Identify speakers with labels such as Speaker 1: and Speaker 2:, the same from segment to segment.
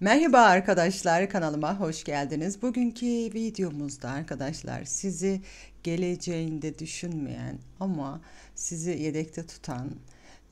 Speaker 1: Merhaba arkadaşlar kanalıma hoş geldiniz. Bugünkü videomuzda arkadaşlar sizi geleceğinde düşünmeyen ama sizi yedekte tutan,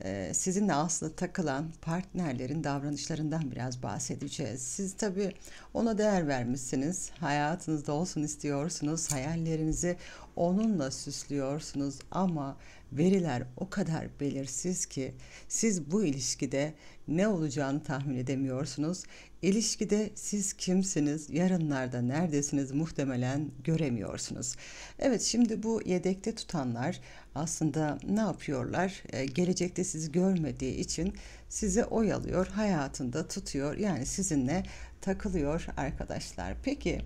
Speaker 1: e, sizinle aslında takılan partnerlerin davranışlarından biraz bahsedeceğiz. Siz tabii ona değer vermişsiniz, hayatınızda olsun istiyorsunuz, hayallerinizi onunla süslüyorsunuz ama veriler o kadar belirsiz ki siz bu ilişkide ne olacağını tahmin edemiyorsunuz. İlişkide siz kimsiniz, yarınlarda neredesiniz muhtemelen göremiyorsunuz. Evet şimdi bu yedekte tutanlar aslında ne yapıyorlar? Ee, gelecekte sizi görmediği için sizi oyalıyor, hayatında tutuyor. Yani sizinle takılıyor arkadaşlar. Peki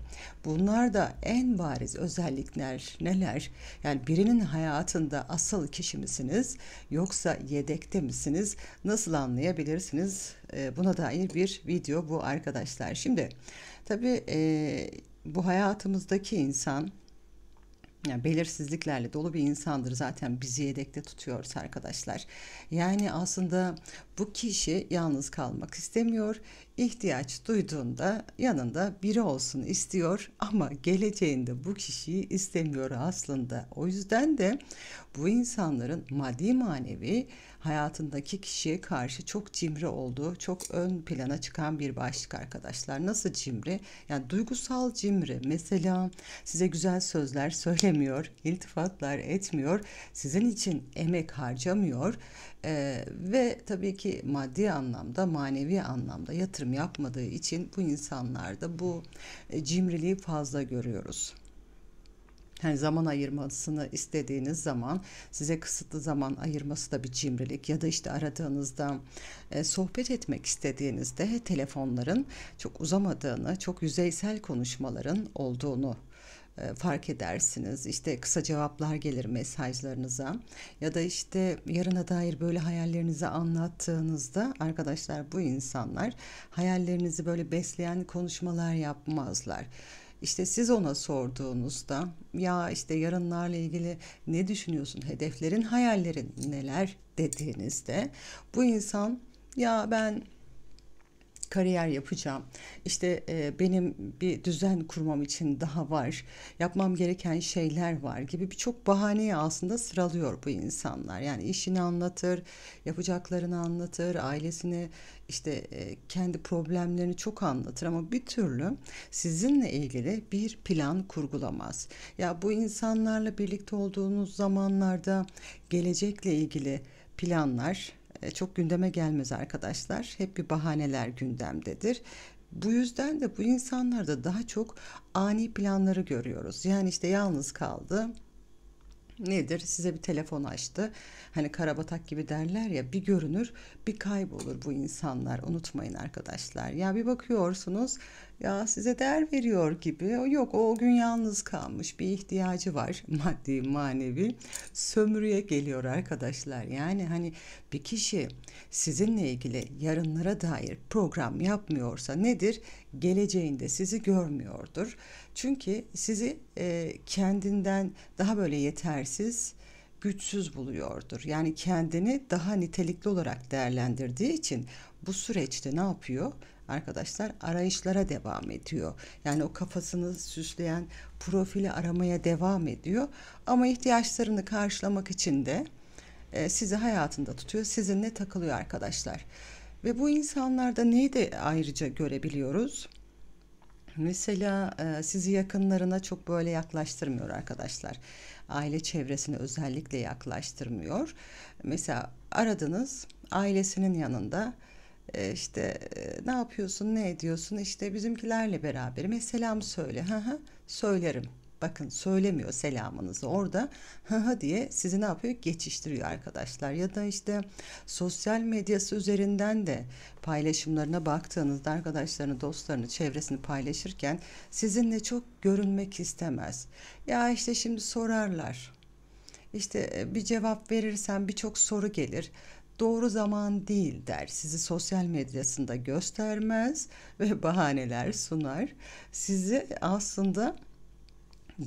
Speaker 1: bunlar da en bariz özellikler neler? Yani birinin hayatında asıl kişi misiniz yoksa yedekte misiniz? Nasıl anlayabilirsiniz? Ee, buna dair bir video bu arkadaşlar. Şimdi tabii e, bu hayatımızdaki insan yani belirsizliklerle dolu bir insandır zaten bizi yedekte tutuyoruz arkadaşlar. Yani aslında bu kişi yalnız kalmak istemiyor, ihtiyaç duyduğunda yanında biri olsun istiyor ama geleceğinde bu kişiyi istemiyor aslında. O yüzden de bu insanların maddi manevi hayatındaki kişiye karşı çok cimri olduğu çok ön plana çıkan bir başlık arkadaşlar. Nasıl cimri? Yani duygusal cimri. Mesela size güzel sözler söylemiyor, iltifatlar etmiyor, sizin için emek harcamıyor ee, ve tabii ki maddi anlamda, manevi anlamda yatırım yapmadığı için bu insanlarda bu e, cimriliği fazla görüyoruz. Yani zaman ayırmasını istediğiniz zaman size kısıtlı zaman ayırması da bir cimrilik ya da işte aradığınızda e, sohbet etmek istediğinizde telefonların çok uzamadığını, çok yüzeysel konuşmaların olduğunu e, fark edersiniz. İşte kısa cevaplar gelir mesajlarınıza ya da işte yarına dair böyle hayallerinizi anlattığınızda arkadaşlar bu insanlar hayallerinizi böyle besleyen konuşmalar yapmazlar. İşte siz ona sorduğunuzda ya işte yarınlarla ilgili ne düşünüyorsun? Hedeflerin, hayallerin neler dediğinizde bu insan ya ben kariyer yapacağım. İşte e, benim bir düzen kurmam için daha var. Yapmam gereken şeyler var gibi birçok bahaneyi aslında sıralıyor bu insanlar. Yani işini anlatır, yapacaklarını anlatır, ailesini işte e, kendi problemlerini çok anlatır ama bir türlü sizinle ilgili bir plan kurgulamaz. Ya bu insanlarla birlikte olduğunuz zamanlarda gelecekle ilgili planlar e, çok gündeme gelmez arkadaşlar. Hep bir bahaneler gündemdedir. Bu yüzden de bu insanlarda daha çok ani planları görüyoruz. Yani işte yalnız kaldı, nedir? Size bir telefon açtı. Hani karabatak gibi derler ya bir görünür bir kaybolur bu insanlar. Unutmayın arkadaşlar. Ya bir bakıyorsunuz ya size değer veriyor gibi. O yok o gün yalnız kalmış bir ihtiyacı var maddi manevi. Sömürüye geliyor arkadaşlar. Yani hani bir kişi sizinle ilgili yarınlara dair program yapmıyorsa nedir? geleceğinde sizi görmüyordur. Çünkü sizi e, kendinden daha böyle yetersiz, güçsüz buluyordur. Yani kendini daha nitelikli olarak değerlendirdiği için bu süreçte ne yapıyor? Arkadaşlar arayışlara devam ediyor. Yani o kafasını süsleyen profili aramaya devam ediyor. Ama ihtiyaçlarını karşılamak için de e, sizi hayatında tutuyor. Sizinle takılıyor arkadaşlar. Ve bu insanlarda neyi de ayrıca görebiliyoruz? Mesela e, sizi yakınlarına çok böyle yaklaştırmıyor arkadaşlar. Aile çevresine özellikle yaklaştırmıyor. Mesela aradınız ailesinin yanında e, işte e, ne yapıyorsun ne ediyorsun işte bizimkilerle beraber. Mesela mı söyle söylerim Bakın söylemiyor selamınızı orada ha ha diye sizi ne yapıyor? Geçiştiriyor arkadaşlar. Ya da işte sosyal medyası üzerinden de paylaşımlarına baktığınızda arkadaşlarını, dostlarını, çevresini paylaşırken sizinle çok görünmek istemez. Ya işte şimdi sorarlar. işte e, bir cevap verirsen birçok soru gelir doğru zaman değil der. Sizi sosyal medyasında göstermez ve bahaneler sunar. Sizi aslında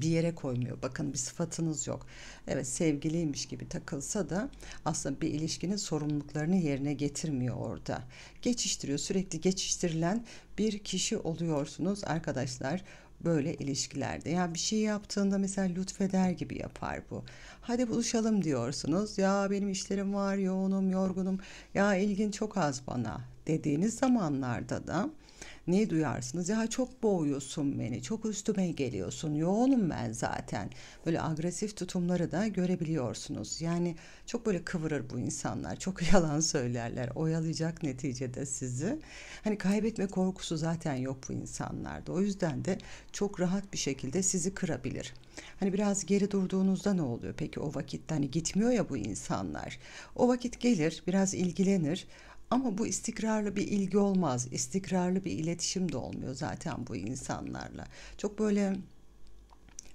Speaker 1: bir yere koymuyor. Bakın bir sıfatınız yok. Evet sevgiliymiş gibi takılsa da aslında bir ilişkinin sorumluluklarını yerine getirmiyor orada. Geçiştiriyor sürekli geçiştirilen bir kişi oluyorsunuz arkadaşlar böyle ilişkilerde. Yani bir şey yaptığında mesela lütfeder gibi yapar bu. Hadi buluşalım diyorsunuz. Ya benim işlerim var, yoğunum, yorgunum. Ya ilgin çok az bana dediğiniz zamanlarda da Neyi duyarsınız? Ya çok boğuyorsun beni, çok üstüme geliyorsun, yoğunum ben zaten. Böyle agresif tutumları da görebiliyorsunuz. Yani çok böyle kıvırır bu insanlar, çok yalan söylerler, oyalayacak neticede sizi. Hani kaybetme korkusu zaten yok bu insanlarda. O yüzden de çok rahat bir şekilde sizi kırabilir. Hani biraz geri durduğunuzda ne oluyor? Peki o vakitte hani gitmiyor ya bu insanlar. O vakit gelir, biraz ilgilenir ama bu istikrarlı bir ilgi olmaz. İstikrarlı bir iletişim de olmuyor zaten bu insanlarla. Çok böyle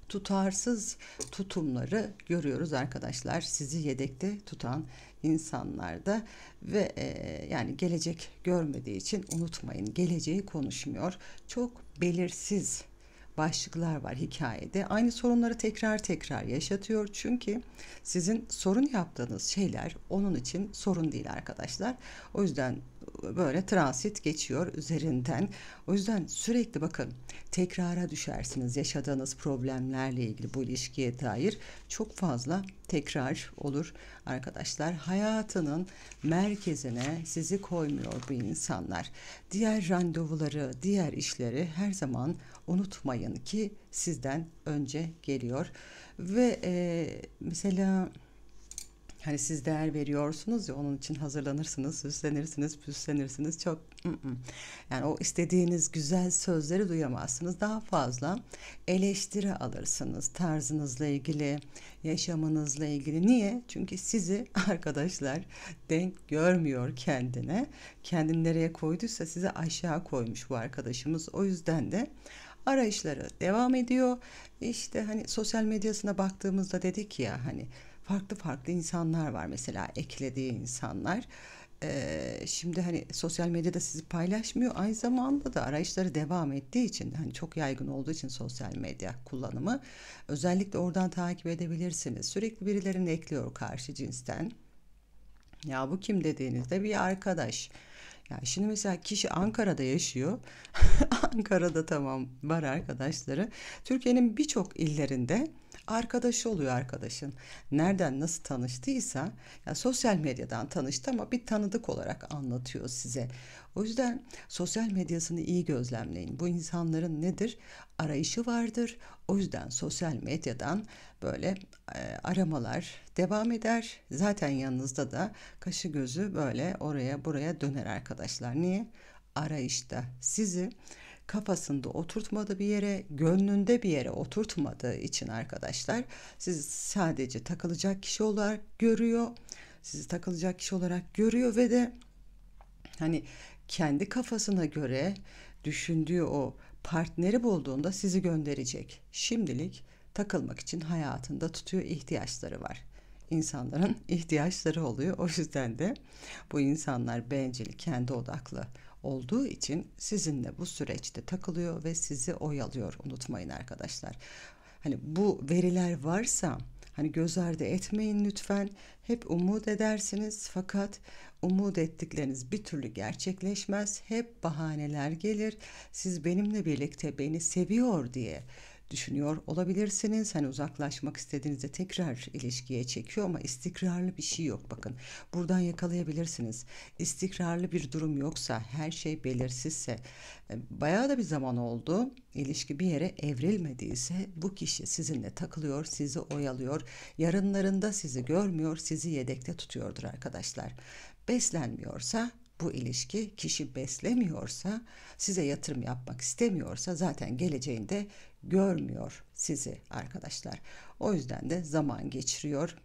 Speaker 1: tutarsız tutumları görüyoruz arkadaşlar. Sizi yedekte tutan insanlarda ve e, yani gelecek görmediği için unutmayın geleceği konuşmuyor. Çok belirsiz başlıklar var hikayede. Aynı sorunları tekrar tekrar yaşatıyor. Çünkü sizin sorun yaptığınız şeyler onun için sorun değil arkadaşlar. O yüzden böyle transit geçiyor üzerinden. O yüzden sürekli bakın tekrara düşersiniz yaşadığınız problemlerle ilgili bu ilişkiye dair çok fazla tekrar olur arkadaşlar. Hayatının merkezine sizi koymuyor bu insanlar. Diğer randevuları, diğer işleri her zaman unutmayın ki sizden önce geliyor ve e, mesela hani siz değer veriyorsunuz ya onun için hazırlanırsınız, süslenirsiniz, püslenirsiniz. Çok mm, mm. yani o istediğiniz güzel sözleri duyamazsınız. Daha fazla eleştiri alırsınız tarzınızla ilgili, yaşamınızla ilgili. Niye? Çünkü sizi arkadaşlar denk görmüyor kendine. Kendini nereye koyduysa sizi aşağı koymuş bu arkadaşımız. O yüzden de arayışları devam ediyor. İşte hani sosyal medyasına baktığımızda dedik ya hani farklı farklı insanlar var mesela eklediği insanlar. Ee, şimdi hani sosyal medyada sizi paylaşmıyor aynı zamanda da arayışları devam ettiği için hani çok yaygın olduğu için sosyal medya kullanımı özellikle oradan takip edebilirsiniz sürekli birilerini ekliyor karşı cinsten ya bu kim dediğinizde bir arkadaş ya şimdi mesela kişi Ankara'da yaşıyor Ankara'da tamam var arkadaşları. Türkiye'nin birçok illerinde arkadaşı oluyor arkadaşın. Nereden nasıl tanıştıysa ya sosyal medyadan tanıştı ama bir tanıdık olarak anlatıyor size. O yüzden sosyal medyasını iyi gözlemleyin. Bu insanların nedir? Arayışı vardır. O yüzden sosyal medyadan böyle e, aramalar devam eder. Zaten yanınızda da kaşı gözü böyle oraya buraya döner arkadaşlar. Niye? Arayışta sizi kafasında oturtmadı bir yere, gönlünde bir yere oturtmadığı için arkadaşlar sizi sadece takılacak kişi olarak görüyor. Sizi takılacak kişi olarak görüyor ve de hani kendi kafasına göre düşündüğü o partneri bulduğunda sizi gönderecek. Şimdilik takılmak için hayatında tutuyor ihtiyaçları var. İnsanların ihtiyaçları oluyor. O yüzden de bu insanlar bencil, kendi odaklı olduğu için sizinle bu süreçte takılıyor ve sizi oyalıyor unutmayın arkadaşlar. Hani bu veriler varsa hani göz ardı etmeyin lütfen. Hep umut edersiniz fakat umut ettikleriniz bir türlü gerçekleşmez. Hep bahaneler gelir. Siz benimle birlikte beni seviyor diye düşünüyor olabilirsiniz. Hani uzaklaşmak istediğinizde tekrar ilişkiye çekiyor ama istikrarlı bir şey yok bakın. Buradan yakalayabilirsiniz. İstikrarlı bir durum yoksa, her şey belirsizse, e, bayağı da bir zaman oldu. İlişki bir yere evrilmediyse bu kişi sizinle takılıyor, sizi oyalıyor. Yarınlarında sizi görmüyor, sizi yedekte tutuyordur arkadaşlar. Beslenmiyorsa bu ilişki kişi beslemiyorsa, size yatırım yapmak istemiyorsa zaten geleceğinde görmüyor sizi arkadaşlar. O yüzden de zaman geçiriyor.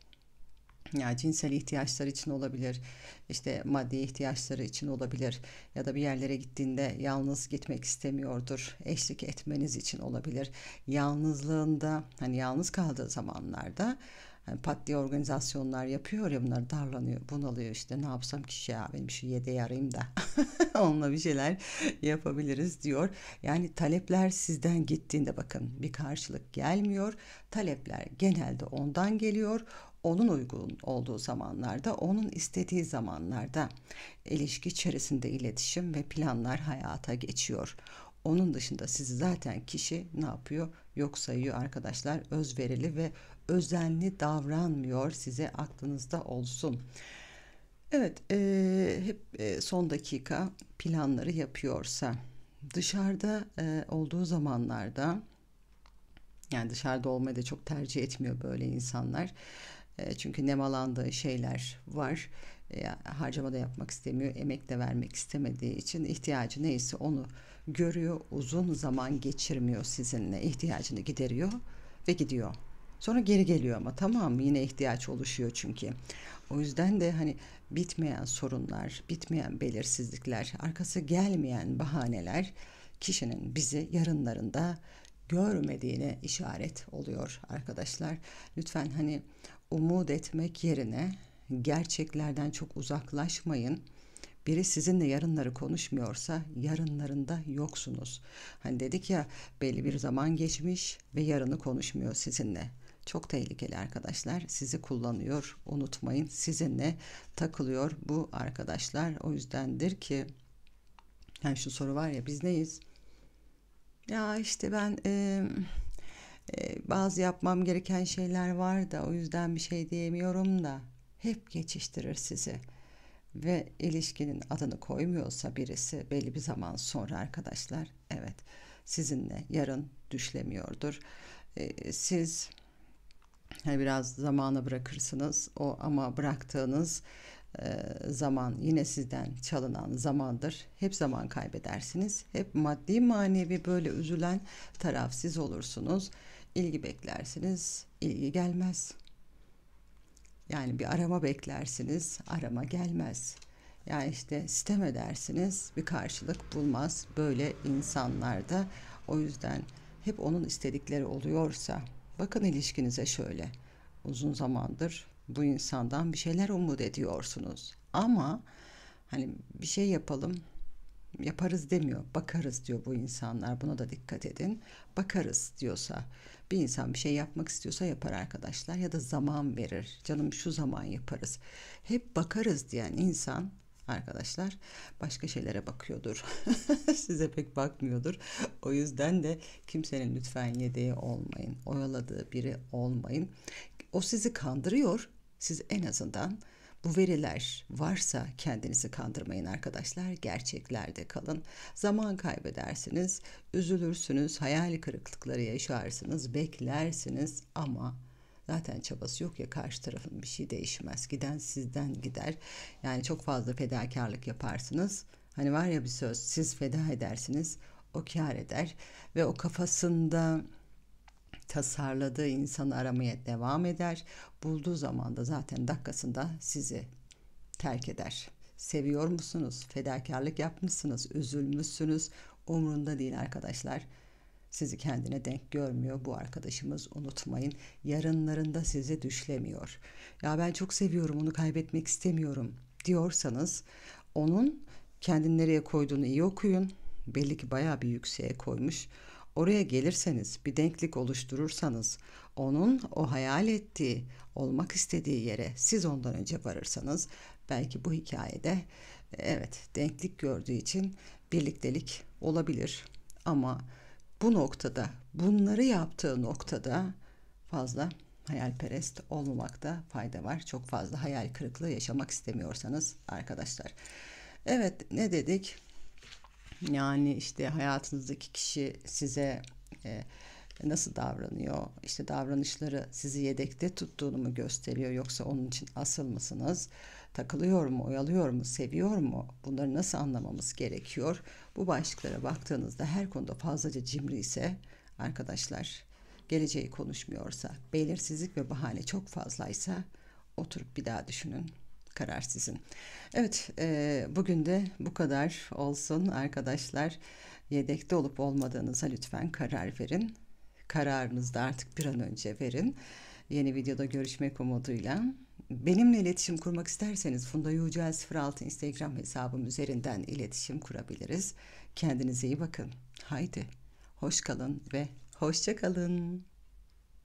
Speaker 1: Yani cinsel ihtiyaçlar için olabilir, işte maddi ihtiyaçları için olabilir ya da bir yerlere gittiğinde yalnız gitmek istemiyordur, eşlik etmeniz için olabilir. Yalnızlığında, hani yalnız kaldığı zamanlarda hani pat diye organizasyonlar yapıyor ya bunlar darlanıyor bunalıyor işte ne yapsam ki şey ya benim şu yede yarayım da onunla bir şeyler yapabiliriz diyor. Yani talepler sizden gittiğinde bakın bir karşılık gelmiyor. Talepler genelde ondan geliyor onun uygun olduğu zamanlarda, onun istediği zamanlarda ilişki içerisinde iletişim ve planlar hayata geçiyor. Onun dışında sizi zaten kişi ne yapıyor? Yok sayıyor arkadaşlar. Özverili ve özenli davranmıyor size aklınızda olsun. Evet e, hep e, son dakika planları yapıyorsa dışarıda e, olduğu zamanlarda yani dışarıda olmayı da çok tercih etmiyor böyle insanlar. E, çünkü nemalandığı şeyler var. E, harcama da yapmak istemiyor, emek de vermek istemediği için ihtiyacı neyse onu görüyor, uzun zaman geçirmiyor sizinle, ihtiyacını gideriyor ve gidiyor. Sonra geri geliyor ama tamam yine ihtiyaç oluşuyor çünkü. O yüzden de hani bitmeyen sorunlar, bitmeyen belirsizlikler, arkası gelmeyen bahaneler kişinin bizi yarınlarında görmediğine işaret oluyor arkadaşlar. Lütfen hani umut etmek yerine gerçeklerden çok uzaklaşmayın. Biri sizinle yarınları konuşmuyorsa yarınlarında yoksunuz. Hani dedik ya belli bir zaman geçmiş ve yarını konuşmuyor sizinle çok tehlikeli arkadaşlar. Sizi kullanıyor. Unutmayın sizinle takılıyor bu arkadaşlar. O yüzdendir ki yani şu soru var ya biz neyiz? Ya işte ben e, e, bazı yapmam gereken şeyler var da o yüzden bir şey diyemiyorum da hep geçiştirir sizi ve ilişkinin adını koymuyorsa birisi belli bir zaman sonra arkadaşlar evet sizinle yarın düşlemiyordur. E, siz Hani biraz zamana bırakırsınız o ama bıraktığınız e, zaman yine sizden çalınan zamandır. Hep zaman kaybedersiniz. Hep maddi manevi böyle üzülen tarafsız olursunuz. İlgi beklersiniz. ilgi gelmez. Yani bir arama beklersiniz. Arama gelmez. Yani işte sistem edersiniz. Bir karşılık bulmaz. Böyle insanlarda o yüzden hep onun istedikleri oluyorsa Bakın ilişkinize şöyle. Uzun zamandır bu insandan bir şeyler umut ediyorsunuz. Ama hani bir şey yapalım yaparız demiyor. Bakarız diyor bu insanlar. Buna da dikkat edin. Bakarız diyorsa bir insan bir şey yapmak istiyorsa yapar arkadaşlar ya da zaman verir. Canım şu zaman yaparız. Hep bakarız diyen insan arkadaşlar başka şeylere bakıyordur. Size pek bakmıyordur. O yüzden de kimsenin lütfen yedeği olmayın. Oyaladığı biri olmayın. O sizi kandırıyor. Siz en azından bu veriler varsa kendinizi kandırmayın arkadaşlar. Gerçeklerde kalın. Zaman kaybedersiniz, üzülürsünüz, hayal kırıklıkları yaşarsınız, beklersiniz ama zaten çabası yok ya karşı tarafın bir şey değişmez. Giden sizden gider. Yani çok fazla fedakarlık yaparsınız. Hani var ya bir söz siz feda edersiniz o kar eder ve o kafasında tasarladığı insanı aramaya devam eder. Bulduğu zaman da zaten dakikasında sizi terk eder. Seviyor musunuz? Fedakarlık yapmışsınız, üzülmüşsünüz. umurunda değil arkadaşlar. Sizi kendine denk görmüyor bu arkadaşımız unutmayın. Yarınlarında sizi düşlemiyor. Ya ben çok seviyorum onu kaybetmek istemiyorum diyorsanız onun kendini nereye koyduğunu iyi okuyun. Belli ki bayağı bir yükseğe koymuş. Oraya gelirseniz, bir denklik oluşturursanız, onun o hayal ettiği, olmak istediği yere siz ondan önce varırsanız belki bu hikayede evet denklik gördüğü için birliktelik olabilir. Ama bu noktada bunları yaptığı noktada fazla hayalperest olmamakta fayda var. Çok fazla hayal kırıklığı yaşamak istemiyorsanız arkadaşlar. Evet ne dedik? Yani işte hayatınızdaki kişi size e, nasıl davranıyor? İşte davranışları sizi yedekte tuttuğunu mu gösteriyor yoksa onun için asıl mısınız? takılıyor mu, oyalıyor mu, seviyor mu? Bunları nasıl anlamamız gerekiyor? Bu başlıklara baktığınızda her konuda fazlaca cimri ise arkadaşlar geleceği konuşmuyorsa, belirsizlik ve bahane çok fazlaysa oturup bir daha düşünün. Karar sizin. Evet, e, bugün de bu kadar olsun arkadaşlar. Yedekte olup olmadığınıza lütfen karar verin. Kararınızı da artık bir an önce verin. Yeni videoda görüşmek umuduyla. Benimle iletişim kurmak isterseniz Funda Yücel 06 Instagram hesabım üzerinden iletişim kurabiliriz. Kendinize iyi bakın. Haydi. Hoş kalın ve hoşça kalın.